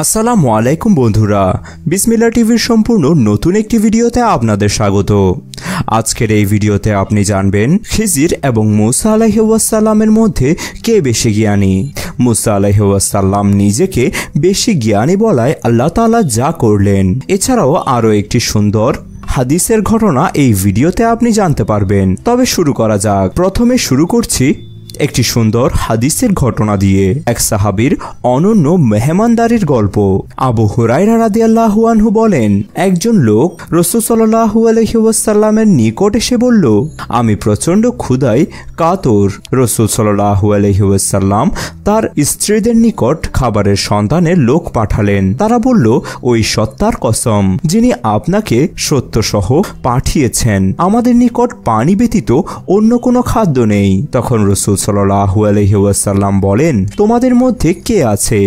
আসসালামু আলাইকুম বন্ধুরা বিসমিল্লা টিভির সম্পূর্ণ নতুন একটি ভিডিওতে আপনাদের স্বাগত আজকের এই ভিডিওতে আপনি জানবেন খিজির এবং মুসা আলাহিউসাল্লামের মধ্যে কে বেশি জ্ঞানী মুসা আলাহিউসাল্লাম নিজেকে বেশি জ্ঞানী বলায় আল্লাহ তালা যা করলেন এছাড়াও আরও একটি সুন্দর হাদিসের ঘটনা এই ভিডিওতে আপনি জানতে পারবেন তবে শুরু করা যাক প্রথমে শুরু করছি একটি সুন্দর হাদিসের ঘটনা দিয়ে এক সাহাবির অনন্য মেহমানদারির গল্প আবু হুরাইরা রাদি বলেন একজন লোক রসুসল্লাহু আলহিউসাল্লামের নিকট এসে বলল আমি প্রচণ্ড ক্ষুদায় কাতর রসুল সাল্লাহু আলহিউসাল্লাম তার স্ত্রীদের নিকট খাবারের সন্তানের লোক পাঠালেন তারা বলল ওই সত্তার কসম যিনি আপনাকে সত্য সহ পাঠিয়েছেন আমাদের নিকট পানি ব্যতীত অন্য কোনো খাদ্য নেই তখন রসুল সাল্লাহু আলহিউসাল্লাম বলেন তোমাদের মধ্যে কে আছে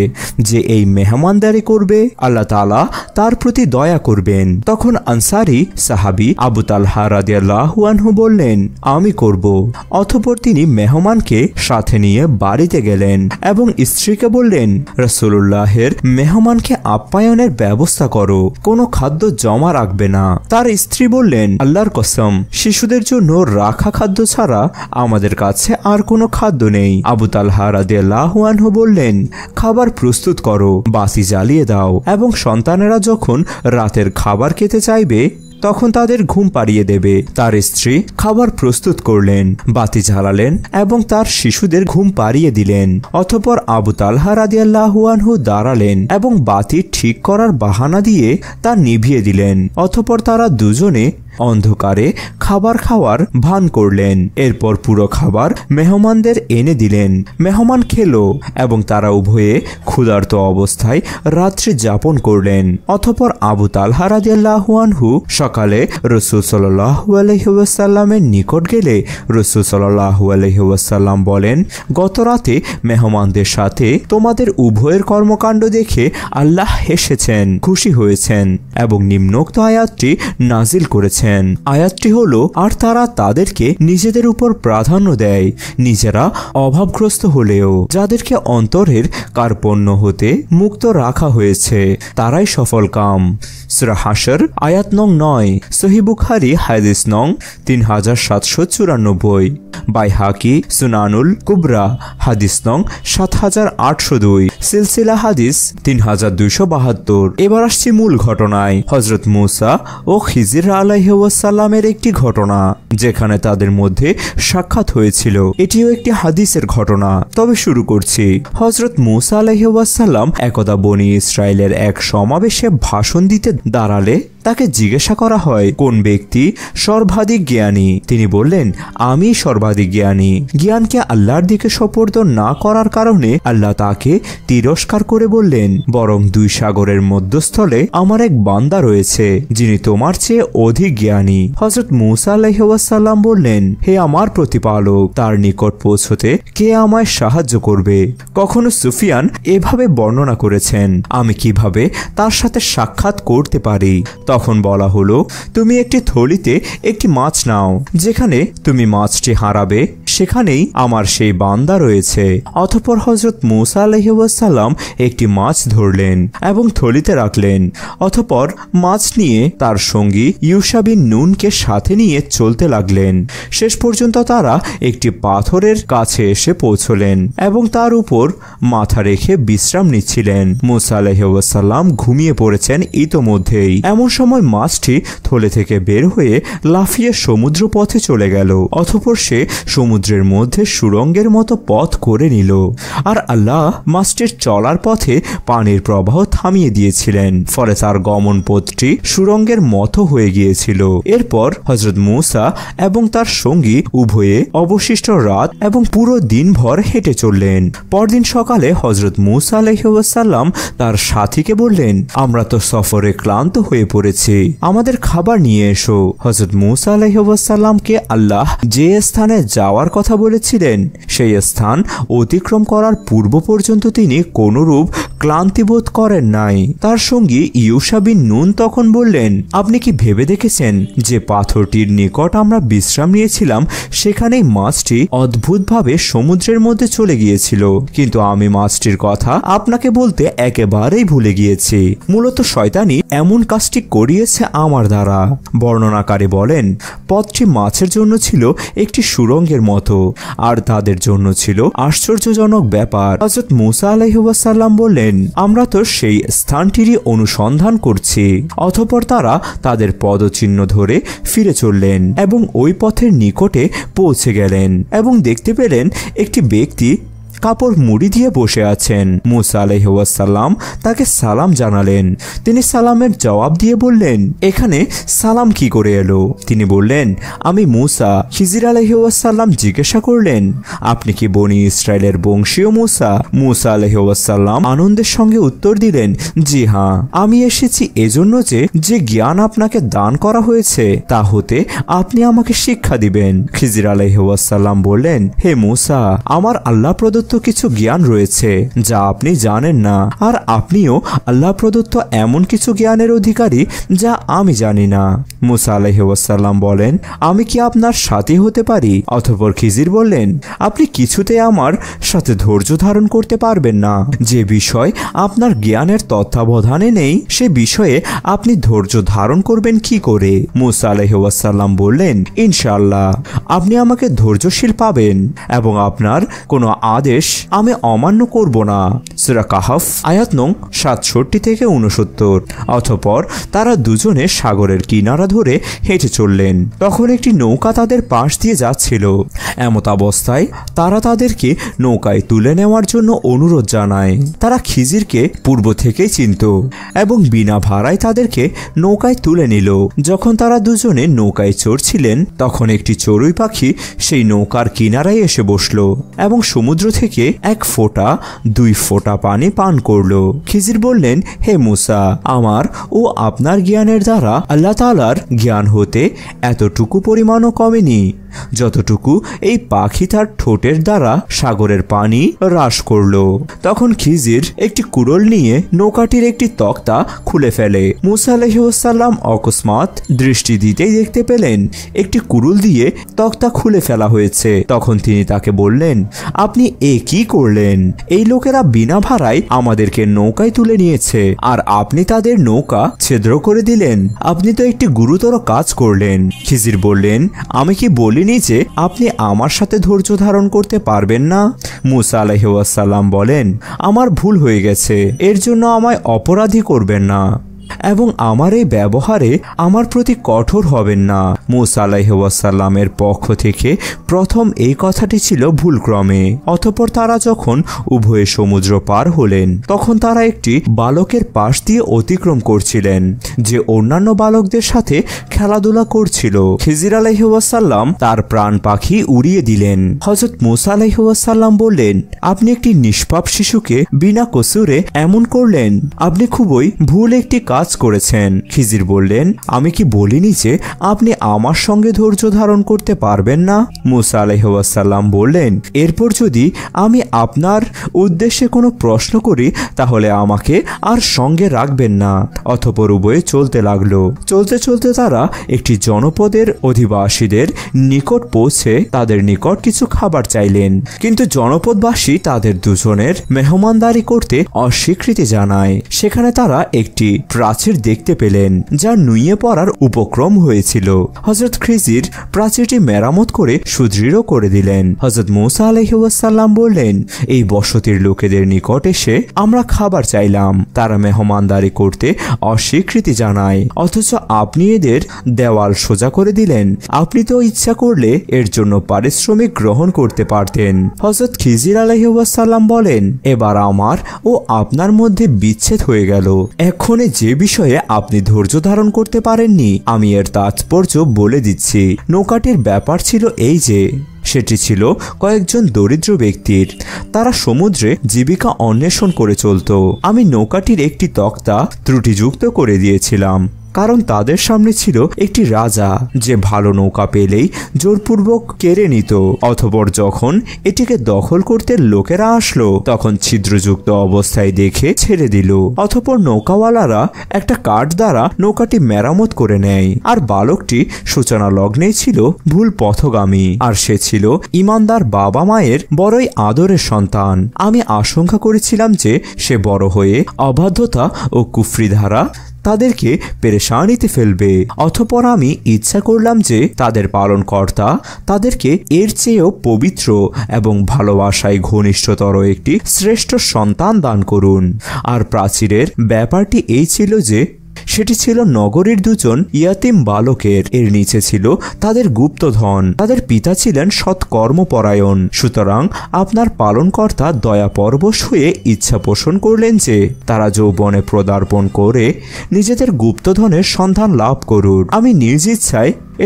যে এই মেহমানদারি করবে আল্লাহ তালা তার প্রতি দয়া করবেন তখন আনসারি সাহাবি আবু তালহা রাদিয়াল্লাহু বললেন আমি করব অথপর তিনি মেহমানকে সাথে নিয়ে বাড়িতে গেলেন এবং স্ত্রীকে বললেন রসুল্লাহের মেহমানকে আপ্যায়নের ব্যবস্থা করো কোনো খাদ্য জমা রাখবে না তার স্ত্রী বললেন আল্লাহর কসম শিশুদের জন্য রাখা খাদ্য ছাড়া আমাদের কাছে আর কোনো কোনো খাদ্য নেই আবু তালহা রাদিয়াল্লাহুয়ানহু বললেন খাবার প্রস্তুত করো বাসি জ্বালিয়ে দাও এবং সন্তানেরা যখন রাতের খাবার খেতে চাইবে তখন তাদের ঘুম পাড়িয়ে দেবে তার স্ত্রী খাবার প্রস্তুত করলেন বাতি ঝালালেন এবং তার শিশুদের ঘুম পাড়িয়ে দিলেন অথপর আবু তালহা রাদিয়াল্লাহুয়ানহু দাঁড়ালেন এবং বাতি ঠিক করার বাহানা দিয়ে তা নিভিয়ে দিলেন অথপর তারা দুজনে অন্ধকারে খাবার খাওয়ার ভান করলেন এরপর পুরো খাবার মেহমানদের এনে দিলেন মেহমান খেল এবং তারা উভয়ে ক্ষুধার্ত অবস্থায় রাত্রি যাপন করলেন অথপর আবু তালহা সকালে রসুল সাল্লাহু আলহিউসাল্লামের নিকট গেলে রসুল সাল্লাহু আলহিউসাল্লাম বলেন গত রাতে মেহমানদের সাথে তোমাদের উভয়ের কর্মকাণ্ড দেখে আল্লাহ হেসেছেন খুশি হয়েছেন এবং নিম্নোক্ত আয়াতটি নাজিল করেছেন করেছেন আয়াতটি হল আর তারা তাদেরকে নিজেদের উপর প্রাধান্য দেয় নিজেরা অভাবগ্রস্ত হলেও যাদেরকে অন্তরের কার্পণ্য হতে মুক্ত রাখা হয়েছে তারাই সফল কাম সুরা হাসর আয়াত নং নয় সহি বুখারি হাদিস নং তিন হাজার সাতশো চুরানব্বই বাই হাকি সুনানুল কুবরা হাদিস নং সাত হাজার আটশো দুই সিলসিলা হাদিস তিন হাজার দুইশো বাহাত্তর এবার আসছি মূল ঘটনায় হজরত মুসা ও খিজির আলাইসাল্লামের একটি ঘটনা যেখানে তাদের মধ্যে সাক্ষাৎ হয়েছিল এটিও একটি হাদিসের ঘটনা তবে শুরু করছি হজরত মুসা আলাইসাল্লাম একদা বনি ইসরায়েলের এক সমাবেশে ভাষণ দিতে dar ale তাকে জিজ্ঞাসা করা হয় কোন ব্যক্তি সর্বাধিক জ্ঞানী তিনি বললেন আমি সর্বাধিক জ্ঞানী জ্ঞানকে আল্লাহর দিকে সপর্দ না করার কারণে আল্লাহ তাকে তিরস্কার করে বললেন বরং দুই সাগরের মধ্যস্থলে আমার এক বান্দা রয়েছে যিনি তোমার চেয়ে অধিক জ্ঞানী হজরত মুসা আলাইহাল্লাম বললেন হে আমার প্রতিপালক তার নিকট পৌঁছতে কে আমায় সাহায্য করবে কখনো সুফিয়ান এভাবে বর্ণনা করেছেন আমি কিভাবে তার সাথে সাক্ষাৎ করতে পারি তখন বলা হলো তুমি একটি থলিতে একটি মাছ নাও যেখানে তুমি মাছটি হারাবে সেখানেই আমার সেই বান্দা রয়েছে অতপর হজরত মুসা আলহিউসাল্লাম একটি মাছ ধরলেন এবং থলিতে রাখলেন অতপর মাছ নিয়ে তার সঙ্গী ইউসাবিন নুনকে সাথে নিয়ে চলতে লাগলেন শেষ পর্যন্ত তারা একটি পাথরের কাছে এসে পৌঁছলেন এবং তার উপর মাথা রেখে বিশ্রাম নিচ্ছিলেন মুসা আলহিউসাল্লাম ঘুমিয়ে পড়েছেন ইতোমধ্যেই এমন সময় মাছটি থলে থেকে বের হয়ে লাফিয়ে সমুদ্র পথে চলে গেল অথপর সে সমুদ্র সমুদ্রের মধ্যে সুরঙ্গের মতো পথ করে নিল আর আল্লাহ মাস্টের চলার পথে পানির প্রবাহ থামিয়ে দিয়েছিলেন ফলে তার গমন পথটি সুরঙ্গের মতো হয়ে গিয়েছিল এরপর হজরত মুসা এবং তার সঙ্গী উভয়ে অবশিষ্ট রাত এবং পুরো দিনভর হেঁটে চললেন পরদিন সকালে হজরত মুসা আলহ্লাম তার সাথীকে বললেন আমরা তো সফরে ক্লান্ত হয়ে পড়েছি আমাদের খাবার নিয়ে এসো হজরত মুসা আলহ্লামকে আল্লাহ যে স্থানে যাওয়ার কথা বলেছিলেন সেই স্থান অতিক্রম করার পূর্ব পর্যন্ত তিনি কোনোরূপ ক্লান্তিবোধ করেন নাই তার সঙ্গী ইউসাবিন নুন তখন বললেন আপনি কি ভেবে দেখেছেন যে পাথরটির নিকট আমরা বিশ্রাম নিয়েছিলাম সেখানেই মাছটি অদ্ভুতভাবে সমুদ্রের মধ্যে চলে গিয়েছিল কিন্তু আমি মাছটির কথা আপনাকে বলতে একেবারেই ভুলে গিয়েছি মূলত শয়তানি এমন কাজটি করিয়েছে আমার দ্বারা বর্ণনাকারী বলেন পথটি মাছের জন্য ছিল একটি সুরঙ্গের মতো আর তাদের জন্য ছিল আশ্চর্যজনক ব্যাপার হজরত মুসা আলহিবাসাল্লাম বললেন বলেন আমরা তো সেই স্থানটিরই অনুসন্ধান করছি অথপর তারা তাদের পদচিহ্ন ধরে ফিরে চললেন এবং ওই পথের নিকটে পৌঁছে গেলেন এবং দেখতে পেলেন একটি ব্যক্তি কাপড় মুড়ি দিয়ে বসে আছেন মুসা আলহাসাল্লাম তাকে সালাম জানালেন তিনি সালামের জবাব দিয়ে বললেন এখানে সালাম কি করে এলো তিনি বললেন আমি মুসা হিজির আলহাসাল্লাম জিজ্ঞাসা করলেন আপনি কি বনি ইসরায়েলের বংশীয় মুসা মুসা আলহাসাল্লাম আনন্দের সঙ্গে উত্তর দিলেন জি হ্যাঁ আমি এসেছি এজন্য যে যে জ্ঞান আপনাকে দান করা হয়েছে তা হতে আপনি আমাকে শিক্ষা দিবেন খিজির আলহাসাল্লাম বললেন হে মুসা আমার আল্লাহ প্রদত্ত কিছু জ্ঞান রয়েছে যা আপনি জানেন না আর আপনিও আল্লাহ প্রদত্ত এমন কিছু জ্ঞানের অধিকারী যা আমি জানি না মুসা আলহাসাল্লাম বলেন আমি কি আপনার সাথে হতে পারি অথবর খিজির বললেন আপনি কিছুতে আমার সাথে ধৈর্য ধারণ করতে পারবেন না যে বিষয় আপনার জ্ঞানের তত্ত্বাবধানে নেই সে বিষয়ে আপনি ধৈর্য ধারণ করবেন কি করে মুসা আলহাসাল্লাম বললেন ইনশাল্লাহ আপনি আমাকে ধৈর্যশীল পাবেন এবং আপনার কোনো আদেশ আদেশ আমি অমান্য করব না সুরা কাহাফ আয়াত নং সাতষট্টি থেকে উনসত্তর অথপর তারা দুজনে সাগরের কিনারা ধরে হেঁটে চললেন তখন একটি নৌকা তাদের পাশ দিয়ে যাচ্ছিল এমত অবস্থায় তারা তাদেরকে নৌকায় তুলে নেওয়ার জন্য অনুরোধ জানায় তারা খিজিরকে পূর্ব থেকেই চিনত এবং বিনা ভাড়ায় তাদেরকে নৌকায় তুলে নিল যখন তারা দুজনে নৌকায় চড়ছিলেন তখন একটি চড়ুই পাখি সেই নৌকার কিনারায় এসে বসল এবং সমুদ্র থেকে থেকে এক ফোঁটা দুই ফোঁটা পানি পান করল খিজির বললেন হে মুসা আমার ও আপনার জ্ঞানের দ্বারা আল্লাহ তালার জ্ঞান হতে এতটুকু পরিমাণও কমেনি যতটুকু এই পাখি তার ঠোঁটের দ্বারা সাগরের পানি হ্রাস করল তখন খিজির একটি কুড়ল নিয়ে নৌকাটির একটি তক্তা খুলে ফেলে মুসা আলহিউসাল্লাম দৃষ্টি দিতেই দেখতে পেলেন একটি কুড়ুল দিয়ে তক্তা খুলে ফেলা হয়েছে তখন তিনি তাকে বললেন আপনি এ কি করলেন এই লোকেরা বিনা ভাড়ায় আমাদেরকে নৌকায় তুলে নিয়েছে আর আপনি তাদের নৌকা ছেদ্র করে দিলেন আপনি তো একটি গুরুতর কাজ করলেন খিজির বললেন আমি কি বলি বলিনি যে আপনি আমার সাথে ধৈর্য ধারণ করতে পারবেন না মুসা আলহাসাল্লাম বলেন আমার ভুল হয়ে গেছে এর জন্য আমায় অপরাধী করবেন না এবং আমার এই ব্যবহারে আমার প্রতি কঠোর হবেন না মুসা আলাইহাসাল্লামের পক্ষ থেকে প্রথম এই কথাটি ছিল ভুলক্রমে অতপর তারা যখন উভয়ে সমুদ্র পার হলেন তখন তারা একটি বালকের পাশ দিয়ে অতিক্রম করছিলেন যে অন্যান্য বালকদের সাথে খেলাধুলা করছিল খিজির আলাইহাসাল্লাম তার প্রাণ পাখি উড়িয়ে দিলেন হজরত মুসা আলাইহাসাল্লাম বললেন আপনি একটি নিষ্পাপ শিশুকে বিনা কসুরে এমন করলেন আপনি খুবই ভুল একটি কাজ করেছেন খিজির বললেন আমি কি বলিনি যে আপনি আমার সঙ্গে ধৈর্য ধারণ করতে পারবেন না মুসা আলহাসাল্লাম বললেন এরপর যদি আমি আপনার উদ্দেশ্যে কোনো প্রশ্ন করি তাহলে আমাকে আর সঙ্গে রাখবেন না অথপর উভয়ে চলতে লাগলো চলতে চলতে তারা একটি জনপদের অধিবাসীদের নিকট পৌঁছে তাদের নিকট কিছু খাবার চাইলেন কিন্তু জনপদবাসী তাদের দুজনের মেহমানদারি করতে অস্বীকৃতি জানায় সেখানে তারা একটি প্রাচীর দেখতে পেলেন যা নুয়ে পড়ার উপক্রম হয়েছিল হজরত খিজির প্রাচীরটি মেরামত করে সুদৃঢ় করে দিলেন হজরত মৌসা আলহিউসাল্লাম বললেন এই বসতির লোকেদের নিকট এসে আমরা খাবার চাইলাম তারা মেহমানদারি করতে অস্বীকৃতি জানায় অথচ আপনি এদের দেওয়াল সোজা করে দিলেন আপনি তো ইচ্ছা করলে এর জন্য পারিশ্রমিক গ্রহণ করতে পারতেন হজরত খিজির আলহিউসাল্লাম বলেন এবার আমার ও আপনার মধ্যে বিচ্ছেদ হয়ে গেল এক্ষণে যে বিষয়ে আপনি ধৈর্য ধারণ করতে পারেননি আমি এর তাৎপর্য বলে দিচ্ছি নৌকাটির ব্যাপার ছিল এই যে সেটি ছিল কয়েকজন দরিদ্র ব্যক্তির তারা সমুদ্রে জীবিকা অন্বেষণ করে চলত আমি নৌকাটির একটি তক্তা ত্রুটিযুক্ত করে দিয়েছিলাম কারণ তাদের সামনে ছিল একটি রাজা যে ভালো নৌকা পেলেই জোরপূর্বক কেড়ে নিত অথবর যখন এটিকে দখল করতে লোকেরা আসলো তখন ছিদ্রযুক্ত অবস্থায় দেখে ছেড়ে দিল অথপর নৌকাওয়ালারা একটা কাঠ দ্বারা নৌকাটি মেরামত করে নেয় আর বালকটি সূচনা লগ্নেই ছিল ভুল পথগামী আর সে ছিল ইমানদার বাবা মায়ের বড়ই আদরের সন্তান আমি আশঙ্কা করেছিলাম যে সে বড় হয়ে অবাধ্যতা ও কুফরি ধারা তাদেরকে পেরেশানিতে ফেলবে অথপর আমি ইচ্ছা করলাম যে তাদের পালনকর্তা তাদেরকে এর চেয়েও পবিত্র এবং ভালোবাসায় ঘনিষ্ঠতর একটি শ্রেষ্ঠ সন্তান দান করুন আর প্রাচীরের ব্যাপারটি এই ছিল যে সেটি ছিল নগরীর দুজন ইয়াতিম বালকের এর নিচে ছিল তাদের গুপ্তধন তাদের পিতা ছিলেন সৎকর্মপরায়ণ সুতরাং আপনার পালনকর্তা দয়া পরবশ হয়ে ইচ্ছা পোষণ করলেন যে তারা যৌবনে প্রদার্পণ করে নিজেদের গুপ্তধনের সন্ধান লাভ করুন আমি নিজ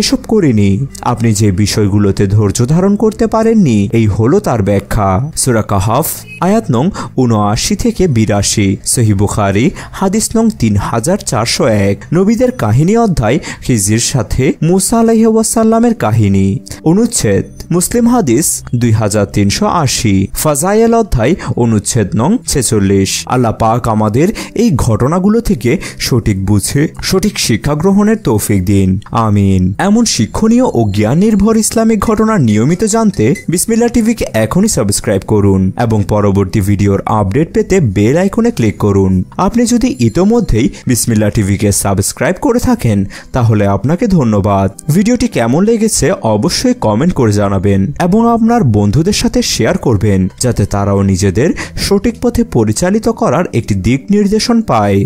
এসব করিনি আপনি যে বিষয়গুলোতে ধৈর্য ধারণ করতে পারেননি এই হলো তার ব্যাখ্যা সুরা কাহাফ আয়াত নং উনআশি থেকে বিরাশি সহি বুখারি হাদিস নং তিন হাজার চারশো এক নবীদের কাহিনী অধ্যায় খিজির সাথে মুসা আলাইহাসাল্লামের কাহিনী অনুচ্ছেদ মুসলিম হাদিস দুই হাজার তিনশো আশি ফাজাইল অধ্যায় অনুচ্ছেদ নং ছেচল্লিশ আল্লাহ পাক আমাদের এই ঘটনাগুলো থেকে সঠিক বুঝে সঠিক শিক্ষা গ্রহণের তৌফিক দিন আমিন এমন শিক্ষণীয় ও জ্ঞান নির্ভর ইসলামিক ঘটনা নিয়মিত জানতে বিসমিল্লা টিভিকে এখনই সাবস্ক্রাইব করুন এবং পরবর্তী ভিডিওর আপডেট পেতে বেল আইকনে ক্লিক করুন আপনি যদি ইতোমধ্যেই বিসমিল্লা টিভিকে সাবস্ক্রাইব করে থাকেন তাহলে আপনাকে ধন্যবাদ ভিডিওটি কেমন লেগেছে অবশ্যই কমেন্ট করে জানাবেন জানাবেন এবং আপনার বন্ধুদের সাথে শেয়ার করবেন যাতে তারাও নিজেদের সঠিক পথে পরিচালিত করার একটি দিক নির্দেশন পায়